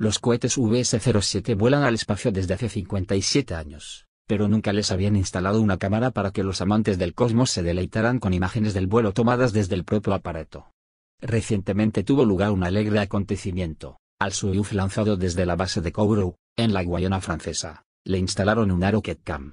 Los cohetes VS-07 vuelan al espacio desde hace 57 años, pero nunca les habían instalado una cámara para que los amantes del cosmos se deleitaran con imágenes del vuelo tomadas desde el propio aparato. Recientemente tuvo lugar un alegre acontecimiento. Al Soyuz lanzado desde la base de Kourou, en la Guayana francesa, le instalaron una Rocket Cam,